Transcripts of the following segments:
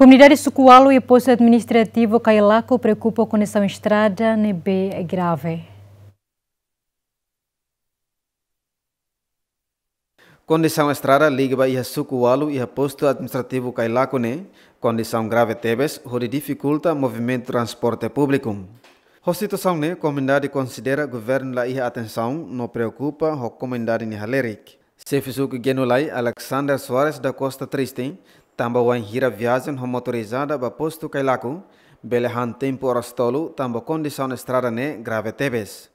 Comunidade Sucualo e posto administrativo Cailaco preocupam com essa estrada nebe né, é grave. Condição é estrada liga a Sucualo e posto administrativo Cailaco ne, né? condição é grave teves, onde dificulta movimento transporte público. A situação ne, né, comunidade considera governo lá a atenção, não preocupa a comunidade de haleric. Se fizou que Genulai Alexander Soares da Costa Triste, Tamba wang hira viagem motorizada ba posto Cailacu, belehan tempo horas tambah tamba estrada ne grave tebes.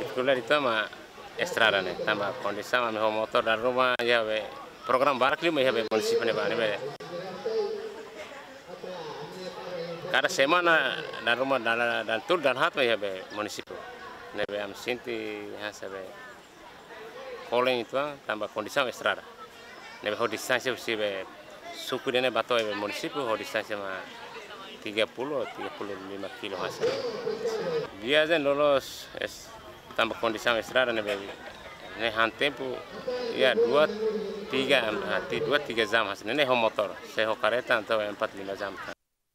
itu ma estrada ne, tamba condição ame motor da rumah ya be program barclay ma ya be município ne ba be. Kada semana da rumah dan dan tur dan hat ma ya be município. Ne nah, be am sinti ya sabe. Calling itu tambah condição estrada. Ne nah, be ho distância be suku dene batu, e munisipio ho distansi ma 30 35 kilo hasil dia zen lolos es tambah kondisi estrada ne baby ne han tempo ya dua tiga hati dua tiga jam hasil ne ho motor saya ho kareta atau empat lima jam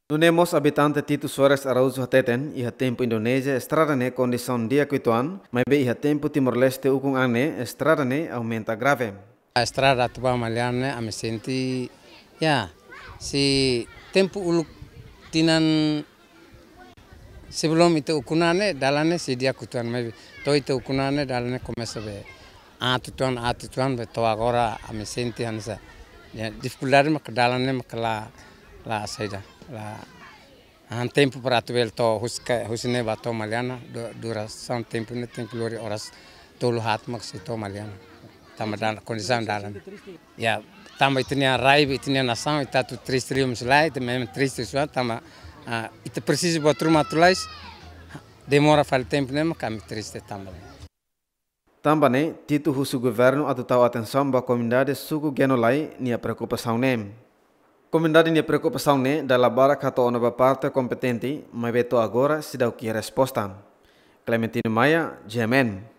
Dunemos habitante Tito Suarez Araújo Hateten, iha tempo Indonésia, estradane condição dia kuituan, maibe be iha tempo Timor-Leste ukung ane, estradane aumenta grave. A estrada tuba maliane, a senti Ya, si tempu uluk tinan sebelum itu ukunane dalane si dia kutuan mebi. To itu ukunane dalane tuan Atutuan atutuan be to agora ame senti hansa. Ya, sekulari mak dalane mak la la saida la han tempu para tu to huska husne to maliana dura san tempo ne tempu lori oras tolu hat mak si to maliana. estamos na condição dela. Yeah. Estamos tinha raiva, tinha nação, está tudo triste, ríamos lá, e também triste, estamos. Ah, e preciso botar uma tulais, demora faz tempo, né? Mas triste também. Também, né, Tito Russo Governo atutau atenção para a comunidade Suco Genolai nia preocupação nem. Comunidade nia preocupação nem da labara cato nova parte competente, mas veto agora se dá o que é resposta. Clementino Maia, GMN.